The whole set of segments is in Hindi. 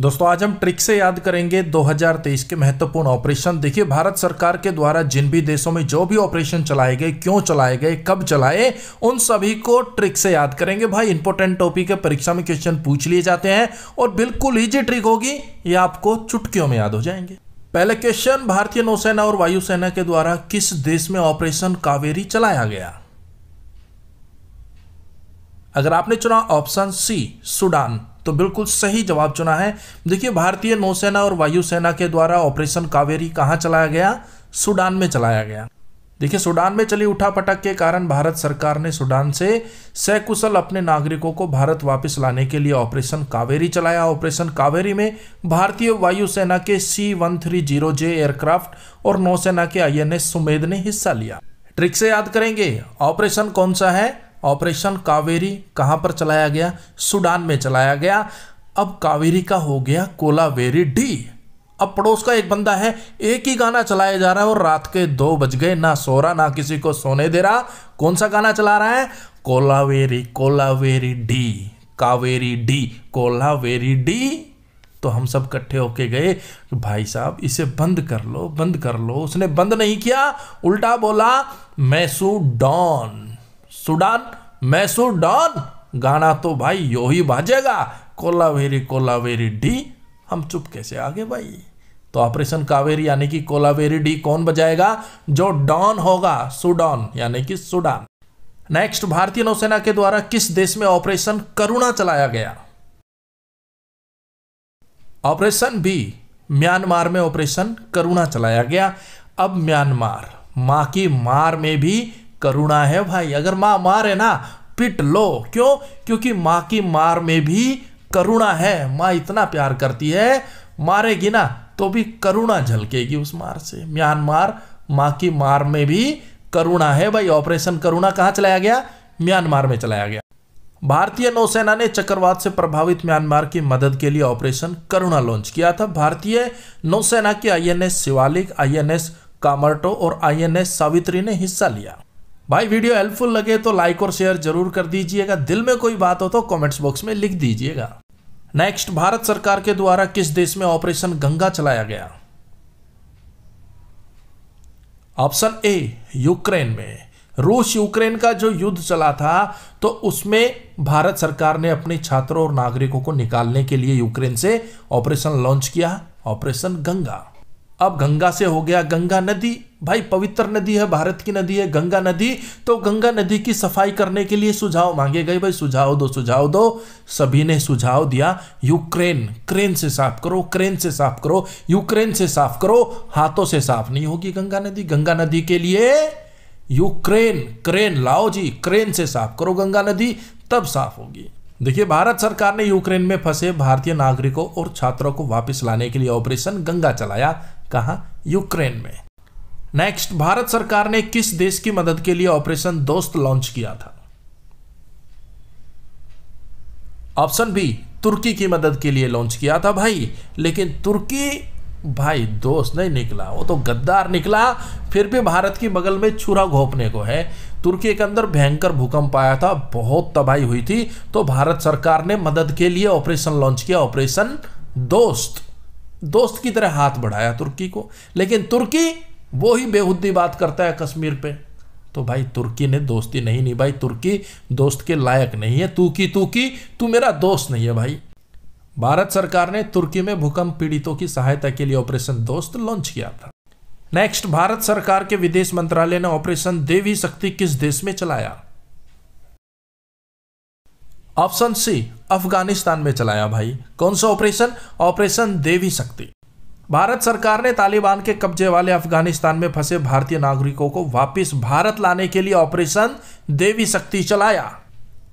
दोस्तों आज हम ट्रिक से याद करेंगे 2023 के महत्वपूर्ण ऑपरेशन देखिए भारत सरकार के द्वारा जिन भी देशों में जो भी ऑपरेशन चलाए गए क्यों चलाए गए कब चलाए उन सभी को ट्रिक से याद करेंगे भाई इंपोर्टेंट टॉपिक है परीक्षा में क्वेश्चन पूछ लिए जाते हैं और बिल्कुल ईजी ट्रिक होगी ये आपको चुटकियों में याद हो जाएंगे पहले क्वेश्चन भारतीय नौसेना और वायुसेना के द्वारा किस देश में ऑपरेशन कावेरी चलाया गया अगर आपने चुना ऑप्शन सी सुडान तो बिल्कुल सही जवाब चुना है देखिए भारतीय नौसेना और वायुसेना के द्वारा ऑपरेशन कावेरी कहाँ चलाया गया सूडान में चलाया गया देखिए सूडान में चली उठापटक के कारण भारत सरकार ने सूडान से सकुशल अपने नागरिकों को भारत वापस लाने के लिए ऑपरेशन कावेरी चलाया ऑपरेशन कावेरी में भारतीय वायुसेना के C one three zero J aircraft और नौसेना के आई एन एस सुमेध ने हिस्सा लिया ट्रिक से याद करेंगे ऑपरेशन कौन सा है ऑपरेशन कावेरी कहाँ पर चलाया गया सूडान में चलाया गया अब कावेरी का हो गया कोलावेरी डी अब पड़ोस का एक बंदा है एक ही गाना चलाया जा रहा है और रात के दो बज गए ना सो रहा ना किसी को सोने दे रहा कौन सा गाना चला रहा है कोलावेरी कोलावेरी डी कावेरी डी कोलावेरी डी तो हम सब इकट्ठे होके गए भाई साहब इसे बंद कर लो बंद कर लो उसने बंद नहीं किया उल्टा बोला मैसू डॉन सुडान मैसूर डॉन गाना तो भाई यो ही बाजेगा कोलावेरी कोलावेरी डी हम चुप कैसे आगे भाई तो ऑपरेशन कावेरी यानी कि कोलावेरी डी कौन बजाएगा जो डॉन होगा सुडॉन यानी कि सुडान नेक्स्ट भारतीय नौसेना के द्वारा किस देश में ऑपरेशन करुणा चलाया गया ऑपरेशन बी म्यांमार में ऑपरेशन करुणा चलाया गया अब म्यांमार मां की मार में भी करुणा है भाई अगर माँ मारे ना पिट लो क्यों क्योंकि माँ की मार में भी करुणा है माँ इतना प्यार करती है मारेगी ना तो भी करुणा झलकेगी उस मार से म्यांमार माँ की मार में भी करुणा है भाई ऑपरेशन करुणा कहाँ चलाया गया म्यांमार में चलाया गया भारतीय नौसेना ने चक्रवात से प्रभावित म्यांमार की मदद के लिए ऑपरेशन करुणा लॉन्च किया था भारतीय नौसेना के आईएनएस शिवालिक आईएनएस कामर्टो और आईएनएस सावित्री ने हिस्सा लिया भाई वीडियो हेल्पफुल लगे तो लाइक और शेयर जरूर कर दीजिएगा दिल में कोई बात हो तो कमेंट्स बॉक्स में लिख दीजिएगा नेक्स्ट भारत सरकार के द्वारा किस देश में ऑपरेशन गंगा चलाया गया ऑप्शन ए यूक्रेन में रूस यूक्रेन का जो युद्ध चला था तो उसमें भारत सरकार ने अपने छात्रों और नागरिकों को निकालने के लिए यूक्रेन से ऑपरेशन लॉन्च किया ऑपरेशन गंगा अब गंगा से हो गया गंगा नदी भाई पवित्र नदी है भारत की नदी है गंगा नदी तो गंगा नदी की सफाई करने के लिए सुझाव मांगे गए भाई सुझाव दो सुझाव दो सभी ने सुझाव दिया यूक्रेन क्रेन से साफ करो क्रेन से साफ करो यूक्रेन से साफ करो हाथों से साफ नहीं होगी गंगा नदी गंगा नदी के लिए यूक्रेन क्रेन लाओ जी क्रेन से साफ करो गंगा नदी तब साफ होगी देखिए भारत सरकार ने यूक्रेन में फंसे भारतीय नागरिकों और छात्रों को वापस लाने के लिए ऑपरेशन गंगा चलाया कहा यूक्रेन में नेक्स्ट भारत सरकार ने किस देश की मदद के लिए ऑपरेशन दोस्त लॉन्च किया था ऑप्शन बी तुर्की की मदद के लिए लॉन्च किया था भाई लेकिन तुर्की भाई दोस्त नहीं निकला वो तो गद्दार निकला फिर भी भारत की बगल में छुरा घोपने को है तुर्की के अंदर भयंकर भूकंप आया था बहुत तबाही हुई थी तो भारत सरकार ने मदद के लिए ऑपरेशन लॉन्च किया ऑपरेशन दोस्त दोस्त की तरह हाथ बढ़ाया तुर्की को लेकिन तुर्की वो ही बेहुद्दी बात करता है कश्मीर पे तो भाई तुर्की ने दोस्ती नहीं निभाई तुर्की दोस्त के लायक नहीं है तू की तू की तू मेरा दोस्त नहीं है भाई भारत सरकार ने तुर्की में भूकंप पीड़ितों की सहायता के लिए ऑपरेशन दोस्त लॉन्च किया था नेक्स्ट भारत सरकार के विदेश मंत्रालय ने ऑपरेशन देवी शक्ति किस देश में चलाया ऑप्शन सी अफगानिस्तान में चलाया भाई कौन सा ऑपरेशन ऑपरेशन देवी शक्ति भारत सरकार ने तालिबान के कब्जे वाले अफगानिस्तान में फंसे भारतीय नागरिकों को वापस भारत लाने के लिए ऑपरेशन देवी शक्ति चलाया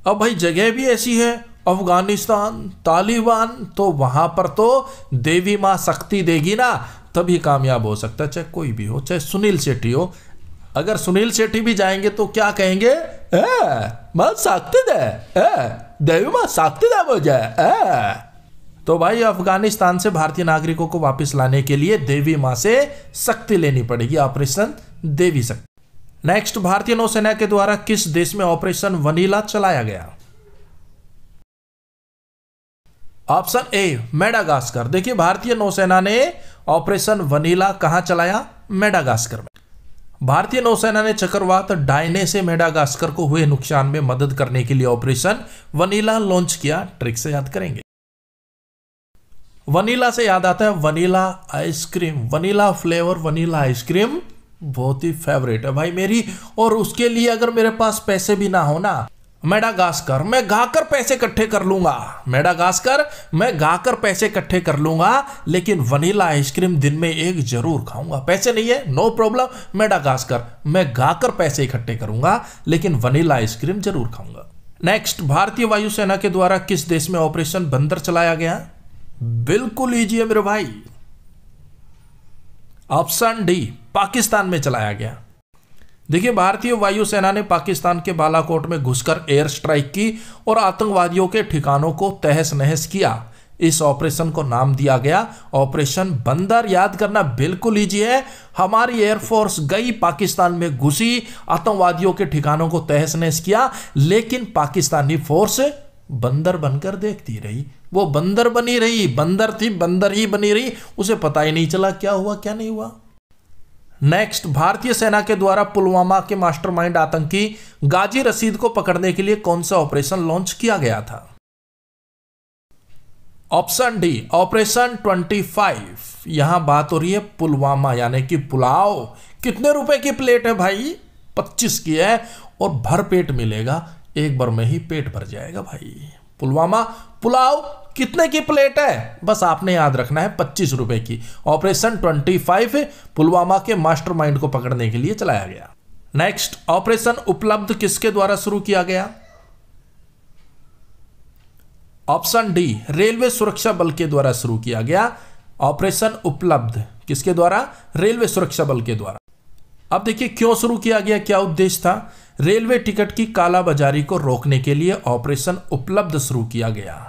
अब भाई जगह भी ऐसी है अफगानिस्तान तालिबान तो वहां पर तो देवी माँ शक्ति देगी ना तभी कामयाब हो सकता है चाहे कोई भी हो चाहे सुनील शेट्टी हो अगर सुनील सेठी भी जाएंगे तो क्या कहेंगे तो भाई अफगानिस्तान से भारतीय नागरिकों को वापस लाने के लिए देवी माँ से शक्ति लेनी पड़ेगी ऑपरेशन देवी शक्ति नेक्स्ट भारतीय नौसेना के द्वारा किस देश में ऑपरेशन वनीला चलाया गया ऑप्शन ए मेडागास्कर देखिए भारतीय नौसेना ने ऑपरेशन वनीला कहां चलाया मेडागास्कर में भारतीय नौसेना ने चक्रवात डायने से मेडागास्कर को हुए नुकसान में मदद करने के लिए ऑपरेशन वनीला लॉन्च किया ट्रिक से याद करेंगे वनीला से याद आता है vanilla ice cream vanilla flavour vanilla ice cream बहुत ही फेवरेट है भाई मेरी और उसके लिए अगर मेरे पास पैसे भी ना हो ना मेडागास्कर मैं गाकर पैसे इकट्ठे कर लूंगा मेडागास्कर मैं गाकर पैसे इकट्ठे कर लूंगा लेकिन वनीला आइसक्रीम दिन में एक जरूर खाऊंगा पैसे नहीं है नो प्रॉब्लम मेडागास्कर मैं गाकर पैसे इकट्ठे करूंगा लेकिन वनीला आइसक्रीम जरूर खाऊंगा नेक्स्ट भारतीय वायुसेना के द्वारा किस देश में ऑपरेशन बंदर चलाया गया बिल्कुल ईजी है मेरे भाई ऑप्शन डी पाकिस्तान में चलाया गया देखिए भारतीय वायुसेना ने पाकिस्तान के बालाकोट में घुसकर एयर स्ट्राइक की और आतंकवादियों के ठिकानों को तहस नहस किया इस ऑपरेशन को नाम दिया गया ऑपरेशन बंदर याद करना बिल्कुल ईजी है हमारी एयरफोर्स गई पाकिस्तान में घुसी आतंकवादियों के ठिकानों को तहस नहस किया लेकिन पाकिस्तानी फोर्स बंदर बनकर देखती रही वो बंदर बनी रही बंदर थी बंदर ही बनी रही उसे पता ही नहीं चला क्या हुआ क्या नहीं हुआ नेक्स्ट भारतीय सेना के द्वारा पुलवामा के मास्टरमाइंड आतंकी गाजी रसीद को पकड़ने के लिए कौन सा ऑपरेशन लॉन्च किया गया था ऑप्शन डी ऑपरेशन 25 यहां बात हो रही है पुलवामा यानी कि पुलाव कितने रुपए की प्लेट है भाई 25 की है और भर पेट मिलेगा एक बार में ही पेट भर जाएगा भाई पुलवामा पुलाव कितने की प्लेट है बस आपने याद रखना है पच्चीस रुपए की ऑपरेशन ट्वेंटी फाइव पुलवामा के मास्टरमाइंड को पकड़ने के लिए चलाया गया नेक्स्ट ऑपरेशन उपलब्ध किसके द्वारा शुरू किया गया ऑप्शन डी रेलवे सुरक्षा बल के द्वारा शुरू किया गया ऑपरेशन उपलब्ध किसके द्वारा रेलवे सुरक्षा बल के द्वारा अब देखिए क्यों शुरू किया गया क्या उद्देश्य था रेलवे टिकट की कालाबाजारी को रोकने के लिए ऑपरेशन उपलब्ध शुरू किया गया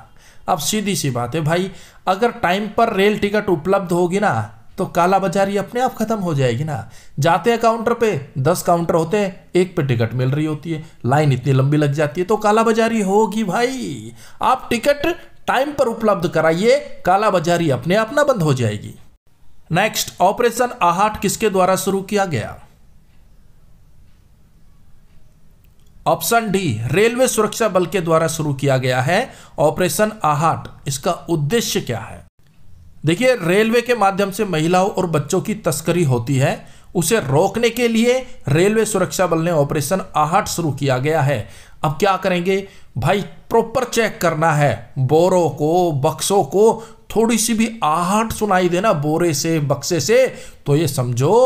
अब सीधी सी बात है भाई अगर टाइम पर रेल टिकट उपलब्ध होगी ना तो काला बाजारी अपने आप खत्म हो जाएगी ना जाते हैं काउंटर पे दस काउंटर होते हैं एक पे टिकट मिल रही होती है लाइन इतनी लंबी लग जाती है तो काला बाजारी होगी भाई आप टिकट टाइम पर उपलब्ध कराइए काला बाजारी अपने आप ना बंद हो जाएगी नेक्स्ट ऑपरेशन आहाट किसके द्वारा शुरू किया गया ऑप्शन डी रेलवे सुरक्षा बल के द्वारा शुरू किया गया है ऑपरेशन आहाट इसका उद्देश्य क्या है देखिए रेलवे के माध्यम से महिलाओं और बच्चों की तस्करी होती है उसे रोकने के लिए रेलवे सुरक्षा बल ने ऑपरेशन आहट शुरू किया गया है अब क्या करेंगे भाई प्रॉपर चेक करना है बोरों को बक्सों को थोड़ी सी भी आहट सुनाई देना बोरे से बक्से से तो ये समझो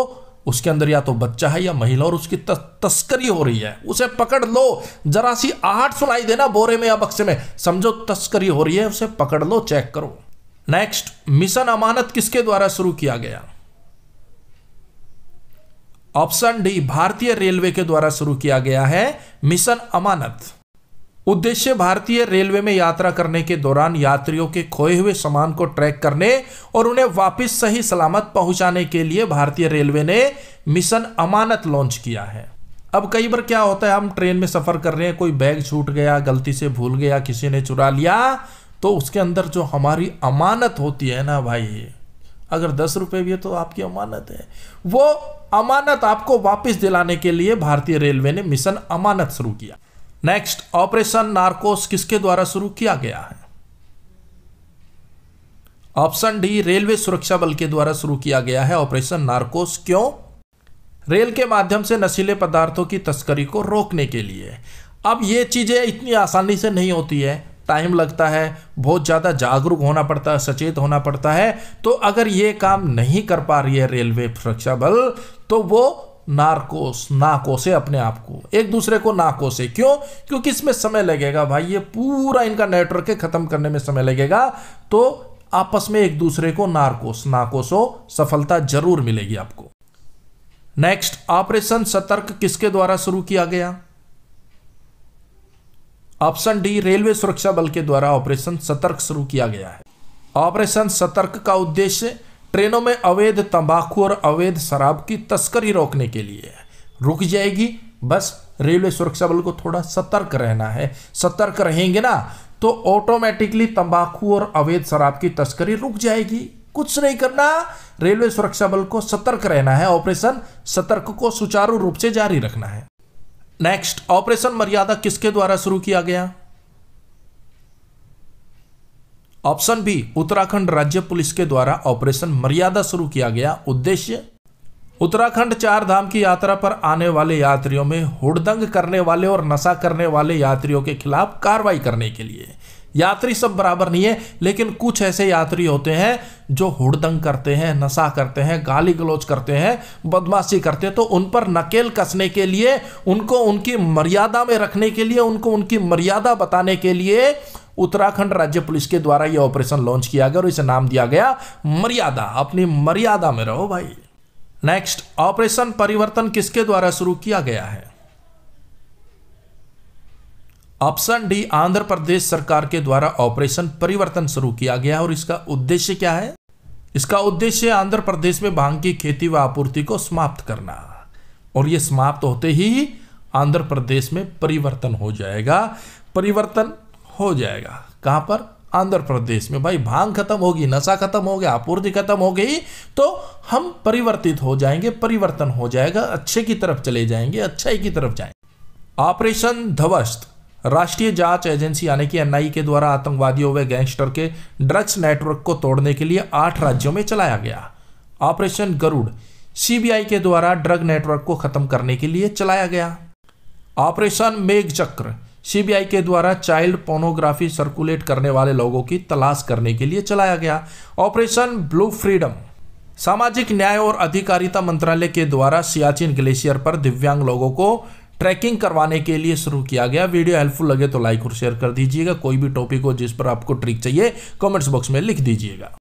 उसके अंदर या तो बच्चा है या महिला और उसकी तस्करी हो रही है उसे पकड़ लो जरा सी आहट सुनाई देना बोरे में या बक्से में समझो तस्करी हो रही है उसे पकड़ लो चेक करो नेक्स्ट मिशन अमानत किसके द्वारा शुरू किया गया ऑप्शन डी भारतीय रेलवे के द्वारा शुरू किया गया है मिशन अमानत उद्देश्य भारतीय रेलवे में यात्रा करने के दौरान यात्रियों के खोए हुए सामान को ट्रैक करने और उन्हें वापस सही सलामत पहुंचाने के लिए भारतीय रेलवे ने मिशन अमानत लॉन्च किया है अब कई बार क्या होता है हम ट्रेन में सफ़र कर रहे हैं कोई बैग छूट गया गलती से भूल गया किसी ने चुरा लिया तो उसके अंदर जो हमारी अमानत होती है ना भाई अगर दस रुपये भी है तो आपकी अमानत है वो अमानत आपको वापस दिलाने के लिए भारतीय रेलवे ने मिशन अमानत शुरू किया नेक्स्ट ऑपरेशन नार्कोस किसके द्वारा शुरू किया गया है ऑप्शन डी रेलवे सुरक्षा बल के द्वारा शुरू किया गया है ऑपरेशन नार्कोस क्यों रेल के माध्यम से नशीले पदार्थों की तस्करी को रोकने के लिए अब ये चीज़ें इतनी आसानी से नहीं होती है टाइम लगता है बहुत ज़्यादा जागरूक होना पड़ता है सचेत होना पड़ता है तो अगर ये काम नहीं कर पा रही है रेलवे सुरक्षा बल तो वो नारकोस नाकोसे अपने आप को एक दूसरे को नाकोसे क्यों क्योंकि इसमें समय लगेगा भाई ये पूरा इनका नेटवर्क ख़त्म करने में समय लगेगा तो आपस में एक दूसरे को नारकोस नाकोसो सफलता जरूर मिलेगी आपको नेक्स्ट ऑपरेशन सतर्क किसके द्वारा शुरू किया गया ऑप्शन डी रेलवे सुरक्षा बल के द्वारा ऑपरेशन सतर्क शुरू किया गया है ऑपरेशन सतर्क का उद्देश्य ट्रेनों में अवैध तंबाकू और अवैध शराब की तस्करी रोकने के लिए रुक जाएगी बस रेलवे सुरक्षा बल को थोड़ा सतर्क रहना है सतर्क रहेंगे ना तो ऑटोमेटिकली तंबाकू और अवैध शराब की तस्करी रुक जाएगी कुछ नहीं करना रेलवे सुरक्षा बल को सतर्क रहना है ऑपरेशन सतर्क को सुचारू रूप से जारी रखना है नेक्स्ट ऑपरेशन मर्यादा किसके द्वारा शुरू किया गया ऑप्शन बी उत्तराखंड राज्य पुलिस के द्वारा ऑपरेशन मर्यादा शुरू किया गया उद्देश्य उत्तराखंड चार धाम की यात्रा पर आने वाले यात्रियों में हुड़दंग करने वाले और नशा करने वाले यात्रियों के खिलाफ कार्रवाई करने के लिए यात्री सब बराबर नहीं है लेकिन कुछ ऐसे यात्री होते हैं जो हुड़दंग करते हैं नशा करते हैं गाली गलौज करते हैं बदमाशी करते हैं तो उन पर नकेल कसने के लिए उनको उनकी मर्यादा में रखने के लिए उनको उनकी मर्यादा बताने के लिए उत्तराखंड राज्य पुलिस के द्वारा यह ऑपरेशन लॉन्च किया गया और इसे नाम दिया गया मर्यादा अपनी मर्यादा में रहो भाई नेक्स्ट ऑपरेशन परिवर्तन किसके द्वारा शुरू किया गया है ऑप्शन डी आंध्र प्रदेश सरकार के द्वारा ऑपरेशन परिवर्तन शुरू किया गया और इसका उद्देश्य क्या है इसका उद्देश्य आंध्र प्रदेश में भांग की खेती व आपूर्ति को समाप्त करना और यह समाप्त होते ही आंध्र प्रदेश में परिवर्तन हो जाएगा परिवर्तन हो जाएगा कहां पर आंध्र प्रदेश में भाई भांग खत्म होगी नशा खत्म हो गया आपूर्ति खत्म हो गई तो हम परिवर्तित हो जाएंगे परिवर्तन हो जाएगा अच्छे की तरफ चले जाएंगे अच्छाई की तरफ जाएंगे ऑपरेशन धवस्त राष्ट्रीय जांच एजेंसी यानी कि एनआई के द्वारा आतंकवादियों व गैंगस्टर के ड्रग्स नेटवर्क को तोड़ने के लिए आठ राज्यों में चलाया गया ऑपरेशन गरुड़ सीबीआई के द्वारा ड्रग नेटवर्क को खत्म करने के लिए चलाया गया ऑपरेशन मेघ चक्र सीबीआई के द्वारा चाइल्ड पोर्नोग्राफी सर्कुलेट करने वाले लोगों की तलाश करने के लिए चलाया गया ऑपरेशन ब्लू फ्रीडम सामाजिक न्याय और अधिकारिता मंत्रालय के द्वारा सियाचिन ग्लेशियर पर दिव्यांग लोगों को ट्रैकिंग करवाने के लिए शुरू किया गया वीडियो हेल्पफुल लगे तो लाइक और शेयर कर दीजिएगा कोई भी टॉपिक हो जिस पर आपको ट्रिक चाहिए कमेंट्स बॉक्स में लिख दीजिएगा